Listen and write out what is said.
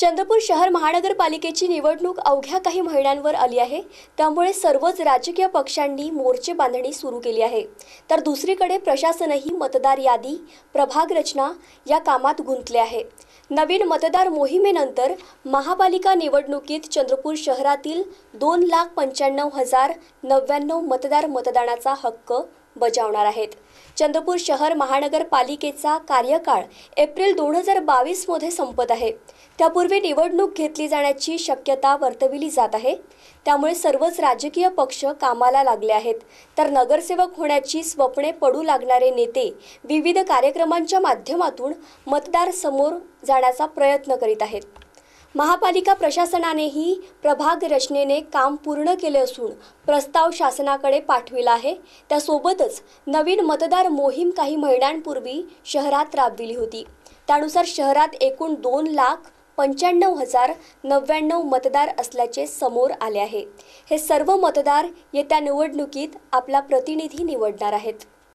चंद्रपूर शहर महानगरपालिकेची निवडणूक अवघ्या काही महिन्यांवर आली आहे त्यामुळे सर्वच राजकीय पक्षांनी मोर्चे बांधणी सुरू केली आहे तर दुसरीकडे प्रशासनही मतदार यादी प्रभाग रचना या कामात गुंतले आहे नवीन मतदार मोहिमेनंतर महापालिका निवडणुकीत चंद्रपूर शहरातील दोन लाख पंच्याण्णव हजार नव्याण्णव मतदार मतदानाचा हक्क बजावणार आहेत चंद्रपूर शहर महानगरपालिकेचा कार्यकाळ एप्रिल दोन हजार बावीसमध्ये संपत आहे त्यापूर्वी निवडणूक घेतली जाण्याची शक्यता वर्तविली जात आहे त्यामुळे सर्वच राजकीय पक्ष कामाला लागले आहेत तर नगरसेवक होण्याची स्वप्ने पडू लागणारे नेते विविध कार्यक्रमांच्या माध्यमातून मतदारसमोर जाण्याचा प्रयत्न करीत आहेत महापालिका प्रशासनानेही प्रभाग रचनेने काम पूर्ण केले असून प्रस्ताव शासनाकडे पाठविला आहे त्यासोबतच नवीन मतदार मोहीम काही महिन्यांपूर्वी शहरात राबविली होती त्यानुसार शहरात एकूण दोन लाख पंच्याण्णव हजार नव्याण्णव मतदार असल्याचे समोर आले आहे हे सर्व मतदार येत्या निवडणुकीत आपला प्रतिनिधी निवडणार आहेत